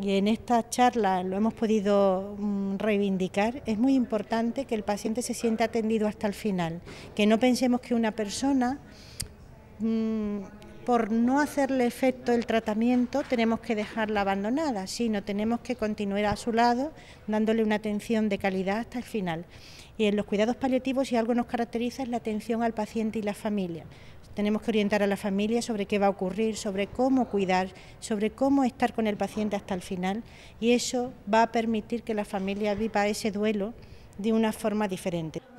y en esta charla lo hemos podido mm, reivindicar, es muy importante que el paciente se sienta atendido hasta el final, que no pensemos que una persona mm, por no hacerle efecto el tratamiento tenemos que dejarla abandonada, sino tenemos que continuar a su lado dándole una atención de calidad hasta el final. Y en los cuidados paliativos si algo nos caracteriza es la atención al paciente y la familia. Tenemos que orientar a la familia sobre qué va a ocurrir, sobre cómo cuidar, sobre cómo estar con el paciente hasta el final y eso va a permitir que la familia viva ese duelo de una forma diferente.